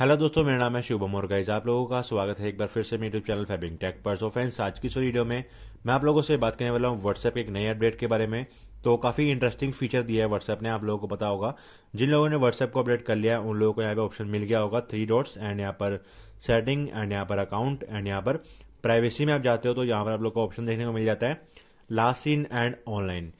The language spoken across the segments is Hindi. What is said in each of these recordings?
हेलो दोस्तों मेरा नाम है शुभम और गाइज आप लोगों का स्वागत है एक बार फिर से मेरे यूट्यूब चैनल फैबिंग टेक पर सो फ्रेंड्स आज की इस वीडियो में मैं आप लोगों से बात करने वाला हूँ व्हाट्सएप के एक नए अपडेट के बारे में तो काफ़ी इंटरेस्टिंग फीचर दिया है व्हाट्सएप ने आप लोगों को पता होगा जिन लोगों ने व्हाट्सएप को अपडेट कर लिया उन लोगों को यहाँ पे ऑप्शन मिल गया होगा थ्री डॉट्स एंड यहाँ पर सेटिंग एंड यहाँ पर अकाउंट एंड यहाँ पर प्राइवेसी में आप जाते हो तो यहाँ पर आप लोग को ऑप्शन देखने को मिल जाता है लास्ट इन एंड ऑनलाइन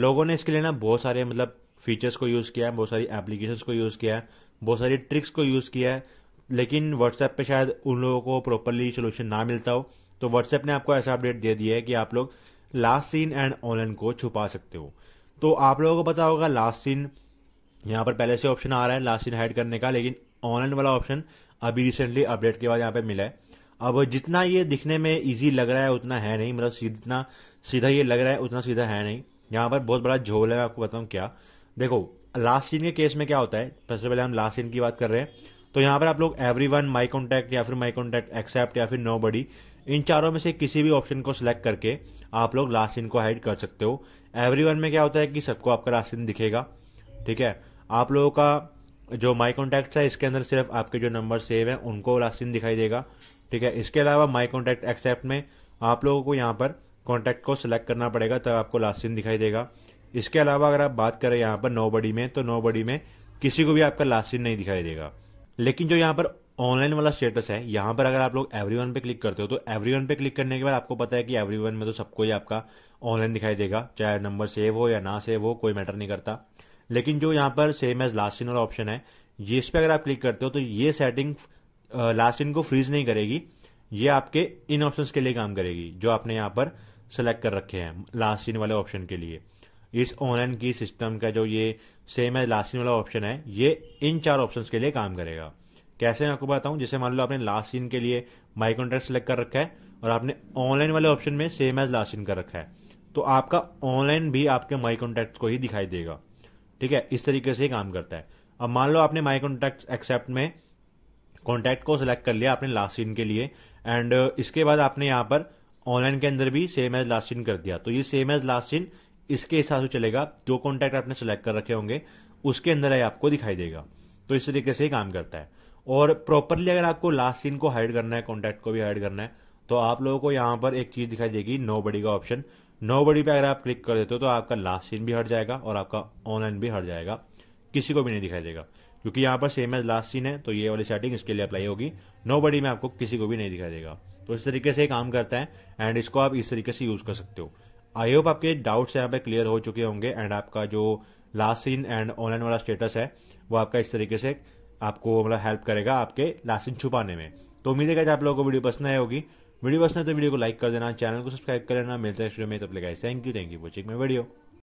लोगों ने इसके लिए ना बहुत सारे मतलब फीचर्स को यूज़ किया है बहुत सारी एप्लीकेशंस को यूज़ किया है बहुत सारी ट्रिक्स को यूज़ किया है लेकिन व्हाट्सएप पे शायद उन लोगों को प्रॉपरली सोल्यूशन ना मिलता हो तो व्हाट्सएप ने आपको ऐसा अपडेट दे दिया है कि आप लोग लास्ट सीन एंड ऑनलाइन को छुपा सकते हो तो आप लोगों को पता होगा लास्ट सीन यहाँ पर पहले से ऑप्शन आ रहा है लास्ट सीन हाइड करने का लेकिन ऑनलाइन वाला ऑप्शन अभी रिसेंटली अपडेट के बाद यहाँ पे मिला है अब जितना ये दिखने में इजी लग रहा है उतना है नहीं मतलब जितना सीधा ये लग रहा है उतना सीधा है नहीं यहाँ पर बहुत बड़ा झोल है आपको बताऊँ क्या देखो लास्ट सीन के केस में क्या होता है सबसे पहले हम लास्ट सीन की बात कर रहे हैं तो यहाँ पर आप लोग एवरी वन माई कॉन्टैक्ट या फिर माई कॉन्टैक्ट एक्सेप्ट या फिर नो बडी इन चारों में से किसी भी ऑप्शन को सिलेक्ट करके आप लोग लास्ट सीन को हाइड कर सकते हो एवरी वन में क्या होता है कि सबको आपका लास्ट सीन दिखेगा ठीक है आप लोगों का जो माई कॉन्टैक्ट है इसके अंदर सिर्फ आपके जो नंबर सेव है उनको लास्ट सीन दिखाई देगा ठीक है इसके अलावा माई कॉन्टैक्ट एक्सेप्ट में आप लोगों को यहाँ पर कॉन्टैक्ट को सिलेक्ट करना पड़ेगा तब आपको लास्ट सीन दिखाई देगा इसके अलावा अगर आप बात करें यहाँ पर नो बडी में तो नो बडी में किसी को भी आपका लास्ट सीन नहीं दिखाई देगा लेकिन जो यहाँ पर ऑनलाइन वाला स्टेटस है यहाँ पर अगर आप लोग एवरी वन पे क्लिक करते हो तो एवरी वन पे क्लिक करने के बाद आपको पता है कि एवरी वन में तो सबको ही आपका ऑनलाइन दिखाई देगा चाहे नंबर सेव हो या ना सेव हो कोई मैटर नहीं करता लेकिन जो यहाँ पर सेम एज लास्ट सीन वाला ऑप्शन है जिस पे अगर आप क्लिक करते हो तो ये सेटिंग लास्ट सीन को फ्रीज नहीं करेगी ये आपके इन ऑप्शंस के लिए काम करेगी जो आपने यहाँ पर सेलेक्ट कर रखे हैं लास्ट सीन वाले ऑप्शन के लिए इस ऑनलाइन की सिस्टम का जो ये सेम है लास्ट सीन वाला ऑप्शन है ये इन चार ऑप्शन के लिए काम करेगा कैसे मैं आपको बताऊं जैसे मान लो आपने लास्ट सीन के लिए माई कॉन्ट्रैक्ट सेलेक्ट कर रखा है और आपने ऑनलाइन वाले ऑप्शन में सेम एज लास्ट सीन कर रखा है तो आपका ऑनलाइन भी आपके माई कॉन्ट्रैक्ट को ही दिखाई देगा ठीक है इस तरीके से ही काम करता है अब मान लो आपने माई कॉन्टैक्ट एक्सेप्ट में कॉन्टैक्ट को सिलेक्ट कर लिया आपने लास्ट सीन के लिए एंड इसके बाद आपने यहाँ पर ऑनलाइन के अंदर भी सेम एज लास्ट सीन कर दिया तो ये सेम एज लास्ट सीन इसके हिसाब से चलेगा जो कॉन्टैक्ट आपने सेलेक्ट कर रखे होंगे उसके अंदर ये आपको दिखाई देगा तो इस तरीके से ही काम करता है और प्रॉपरली अगर आपको लास्ट सीन को हाइड करना है कॉन्टैक्ट को भी हाइड करना है तो आप लोगों को यहाँ पर एक चीज दिखाई देगी नो बडी का ऑप्शन नो बडी पे अगर आप क्लिक कर देते हो तो आपका लास्ट सीन भी हट जाएगा और आपका ऑनलाइन भी हट जाएगा किसी को भी नहीं दिखाई देगा क्योंकि यहाँ पर सेम एज लास्ट सीन है तो ये वाली सेटिंग इसके लिए अप्लाई होगी नो बडी में आपको किसी को भी नहीं दिखाई देगा तो इस तरीके से काम करता है एंड इसको आप इस तरीके से यूज कर सकते हो आई होप आपके डाउट्स यहाँ पे क्लियर हो चुके होंगे एंड आपका जो लास्ट सीन एंड ऑनलाइन वाला स्टेटस है वो आपका इस तरीके से आपको मतलब हेल्प करेगा आपके लास्ट सीन छुपाने में तो उम्मीद है कि आप लोगों को वीडियो पसंद आई होगी वीडियो पसंद है तो वीडियो को लाइक कर देना चैनल को सब्सक्राइब कर लेना मिलते हैं में तब thank you thank you watching my video